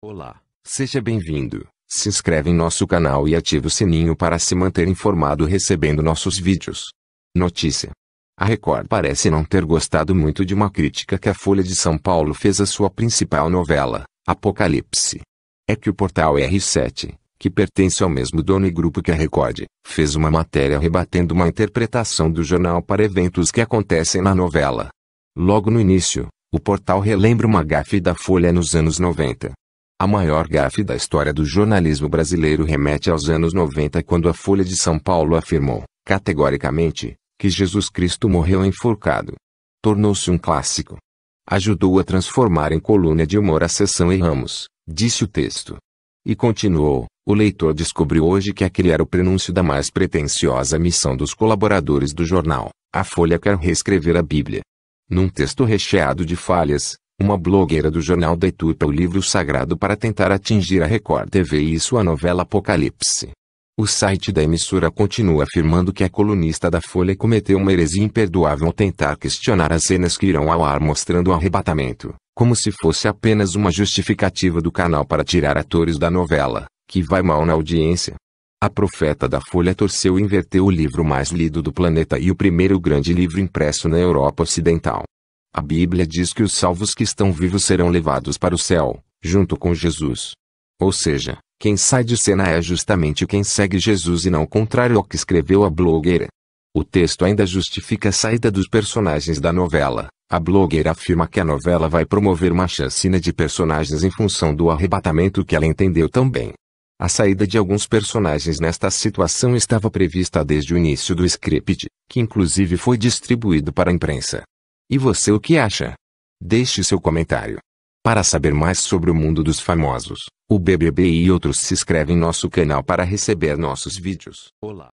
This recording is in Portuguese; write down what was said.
Olá, seja bem-vindo. Se inscreve em nosso canal e ative o sininho para se manter informado recebendo nossos vídeos. Notícia: A Record parece não ter gostado muito de uma crítica que a Folha de São Paulo fez à sua principal novela, Apocalipse. É que o portal R7, que pertence ao mesmo dono e grupo que a Record, fez uma matéria rebatendo uma interpretação do jornal para eventos que acontecem na novela. Logo no início, o portal relembra uma gafe da Folha nos anos 90 a maior gafe da história do jornalismo brasileiro remete aos anos 90 quando a Folha de São Paulo afirmou, categoricamente, que Jesus Cristo morreu enforcado. Tornou-se um clássico. Ajudou a transformar em coluna de humor a sessão e Ramos, disse o texto. E continuou, o leitor descobriu hoje que aquele era o prenúncio da mais pretensiosa missão dos colaboradores do jornal. A Folha quer reescrever a Bíblia. Num texto recheado de falhas, uma blogueira do jornal deturpa o livro sagrado para tentar atingir a Record TV e sua novela Apocalipse. O site da emissora continua afirmando que a colunista da Folha cometeu uma heresia imperdoável ao tentar questionar as cenas que irão ao ar mostrando o arrebatamento, como se fosse apenas uma justificativa do canal para tirar atores da novela, que vai mal na audiência. A profeta da Folha torceu e inverteu o livro mais lido do planeta e o primeiro grande livro impresso na Europa Ocidental. A Bíblia diz que os salvos que estão vivos serão levados para o céu, junto com Jesus. Ou seja, quem sai de cena é justamente quem segue Jesus e não o contrário ao é que escreveu a blogueira. O texto ainda justifica a saída dos personagens da novela. A blogueira afirma que a novela vai promover uma chacina de personagens em função do arrebatamento que ela entendeu tão bem. A saída de alguns personagens nesta situação estava prevista desde o início do script, que inclusive foi distribuído para a imprensa. E você o que acha? Deixe seu comentário. Para saber mais sobre o mundo dos famosos, o BBB e outros se inscreve em nosso canal para receber nossos vídeos. Olá.